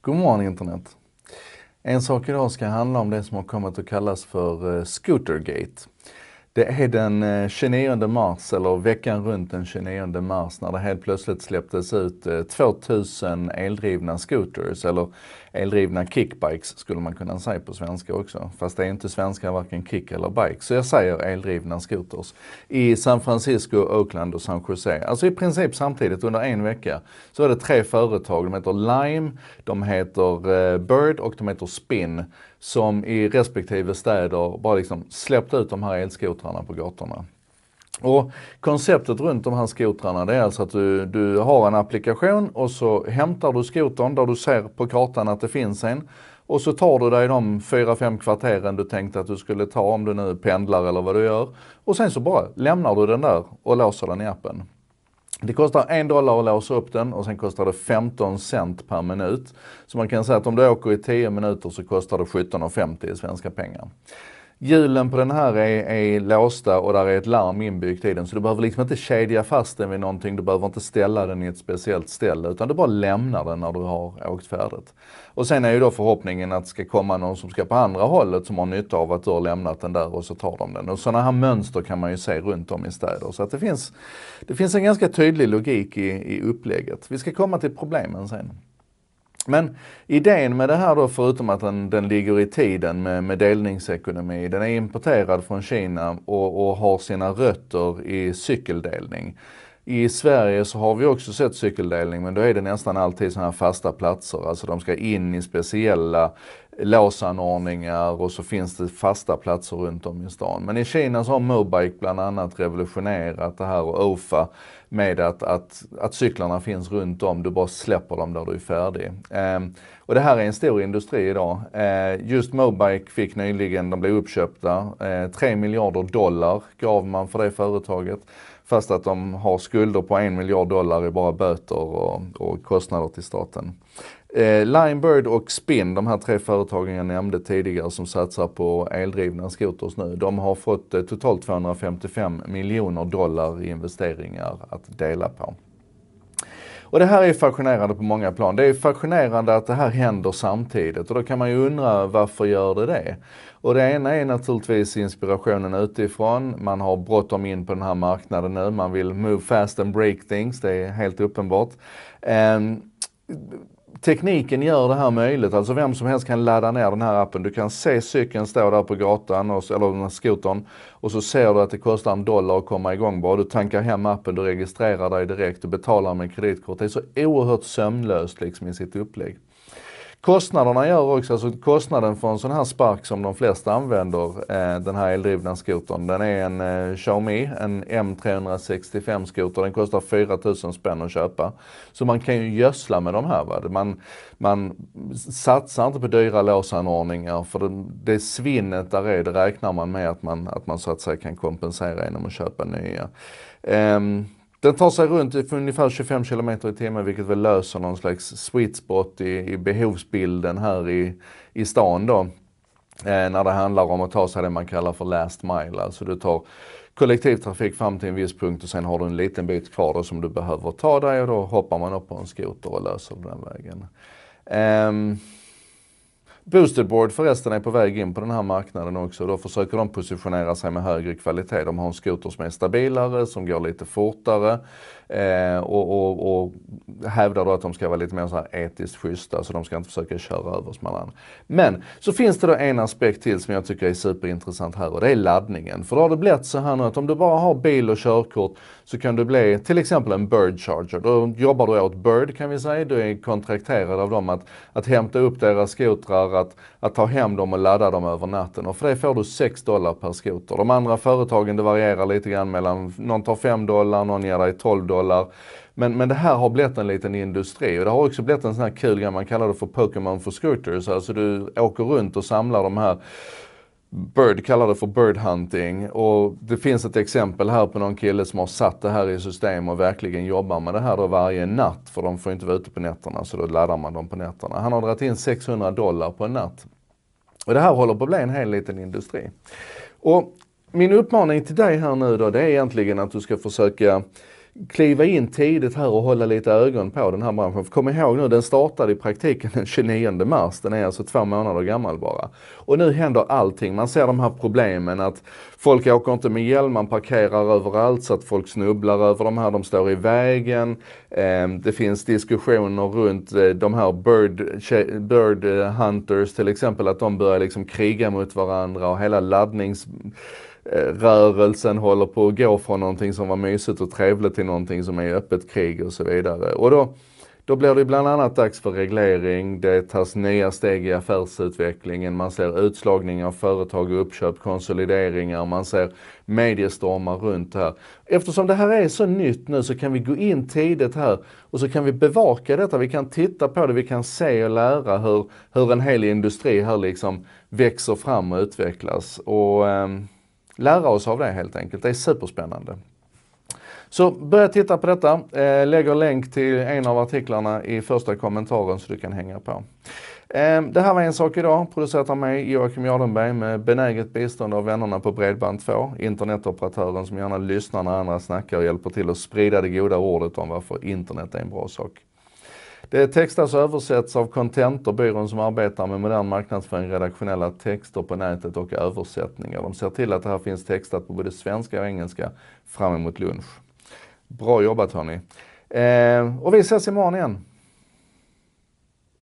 God morgon internet! En sak idag ska handla om det som har kommit att kallas för eh, Scootergate. Det är den 29 eh, mars, eller veckan runt den 29 mars, när det helt plötsligt släpptes ut 2000 eh, eldrivna scooters, eller eldrivna kickbikes skulle man kunna säga på svenska också. Fast det är inte svenska varken kick eller bike, så jag säger eldrivna scooters. I San Francisco, Oakland och San Jose. Alltså i princip samtidigt under en vecka så är det tre företag, de heter Lime, de heter eh, Bird och de heter Spin, som i respektive städer bara liksom släppte ut de här elskotrarna skotrarna på gatorna. Och konceptet runt de här skotrarna det är alltså att du, du har en applikation och så hämtar du skotern där du ser på kartan att det finns en. Och så tar du dig de 4-5 kvarteren du tänkte att du skulle ta om du nu pendlar eller vad du gör. Och sen så bara lämnar du den där och låser den i appen. Det kostar en dollar att låsa upp den och sen kostar det 15 cent per minut. Så man kan säga att om du åker i 10 minuter så kostar det 17,50 i svenska pengar hjulen på den här är, är låsta och där är ett larm inbyggt i den. Så du behöver liksom inte kedja fast den vid någonting, du behöver inte ställa den i ett speciellt ställe utan du bara lämnar den när du har åkt färdigt. Och sen är ju då förhoppningen att det ska komma någon som ska på andra hållet som har nytta av att du har lämnat den där och så tar de den. Och sådana här mönster kan man ju se runt om i städer. Så att det finns, det finns en ganska tydlig logik i, i upplägget. Vi ska komma till problemen sen. Men idén med det här då, förutom att den, den ligger i tiden med, med, delningsekonomi, den är importerad från Kina och, och har sina rötter i cykeldelning. I Sverige så har vi också sett cykeldelning men då är det nästan alltid sådana här fasta platser. Alltså de ska in i speciella låsanordningar och så finns det fasta platser runt om i stan. Men i Kina så har Mobike bland annat revolutionerat det här och OFA med att, att, att cyklarna finns runt om, du bara släpper dem där du är färdig. Eh, och det här är en stor industri idag. Eh, just Mobike fick nyligen, de blev uppköpta, eh, 3 miljarder dollar gav man för det företaget. Fast att de har skulder på en miljard dollar i bara böter och, och kostnader till staten. Eh, Linebird och Spin, de här tre företagen jag nämnde tidigare som satsar på eldrivna skoters nu, de har fått eh, totalt 255 miljoner dollar i investeringar att dela på. Och det här är fascinerande på många plan. Det är fascinerande att det här händer samtidigt och då kan man ju undra varför gör det det? Och det ena är naturligtvis inspirationen utifrån. Man har bråttom in på den här marknaden nu. Man vill move fast and break things. Det är helt uppenbart. Um, tekniken gör det här möjligt. Alltså vem som helst kan ladda ner den här appen. Du kan se cykeln stå där på gatan, och, eller den här skotern, och så ser du att det kostar en dollar att komma igång bara. Du tankar hem appen, du registrerar dig direkt, du betalar med kreditkort. Det är så oerhört sömlöst liksom i sitt upplägg. Kostnaderna gör också, alltså kostnaden för en sån här spark som de flesta använder, eh, den här eldrivna skotern, den är en eh, Xiaomi, en M365 skoter. Den kostar 4000 spänn att köpa. Så man kan ju gödsla med de här. Va? Man, man satsar inte på dyra låsanordningar för det, det svinnet där är, det räknar man med att man, att man så att säga kan kompensera genom att köpa nya. Um, den tar sig runt i ungefär 25 km i timmen vilket väl löser någon slags sweet spot i, i behovsbilden här i, i stan då. Eh, när det handlar om att ta sig det man kallar för last mile. Alltså du tar kollektivtrafik fram till en viss punkt och sen har du en liten bit kvar då som du behöver ta dig och då hoppar man upp på en skoter och löser den vägen. Eh, Boosterboard förresten är på väg in på den här marknaden också. Då försöker de positionera sig med högre kvalitet. De har en skoter som är stabilare, som går lite fortare. Eh, och, och, och, hävdar då att de ska vara lite mer så här etiskt schyssta, så de ska inte försöka köra över oss mellan. Men så finns det då en aspekt till som jag tycker är superintressant här och det är laddningen. För då har det blivit så här nu att om du bara har bil och körkort så kan du bli till exempel en bird charger. Då jobbar du åt Bird kan vi säga. Du är kontrakterad av dem att, att hämta upp deras skotrar, att, att ta hem dem och ladda dem över natten. Och för det får du 6 dollar per skoter. De andra företagen, det varierar lite grann mellan, någon tar 5 dollar, någon ger dig 12 dollar dollar. Men, men det här har blivit en liten industri och det har också blivit en sån här kul grej, man kallar det för Pokémon for scooters. Alltså du åker runt och samlar de här Bird kallar det för bird hunting och det finns ett exempel här på någon kille som har satt det här i system och verkligen jobbar med det här då varje natt för de får inte vara ute på nätterna så då laddar man dem på nätterna. Han har dragit in 600 dollar på en natt. Och det här håller på att bli en hel liten industri. Och min uppmaning till dig här nu då det är egentligen att du ska försöka kliva in tidigt här och hålla lite ögon på den här branschen. För kom ihåg nu, den startade i praktiken den 29 mars. Den är alltså två månader gammal bara. Och nu händer allting. Man ser de här problemen att folk åker inte med hjälm, man parkerar överallt så att folk snubblar över de här, de står i vägen. Ehm, det finns diskussioner runt eh, de här bird, bird hunters till exempel, att de börjar liksom kriga mot varandra och hela laddnings Eh, rörelsen håller på att gå från någonting som var mysigt och trevligt till någonting som är öppet krig och så vidare. Och då, då blir det bland annat dags för reglering, det tas nya steg i affärsutvecklingen, man ser utslagning av företag och uppköp, konsolideringar, man ser mediestormar runt här. Eftersom det här är så nytt nu så kan vi gå in tidigt här och så kan vi bevaka detta, vi kan titta på det, vi kan se och lära hur, hur en hel industri här liksom växer fram och utvecklas. Och, ähm, lära oss av det helt enkelt. Det är superspännande. Så börja titta på detta. Eh, lägger länk till en av artiklarna i första kommentaren så du kan hänga på. Eh, det här var En sak idag, producerat av mig Joakim Jardenberg med benäget bistånd av vännerna på Bredband2, internetoperatören som gärna lyssnar när andra snackar och hjälper till att sprida det goda ordet om varför internet är en bra sak. Det textas alltså och översätts av Contentor, byrån som arbetar med modern marknadsföring, redaktionella texter på nätet och översättningar. De ser till att det här finns textat på både svenska och engelska fram emot lunch. Bra jobbat hörni! Eh, och vi ses imorgon igen.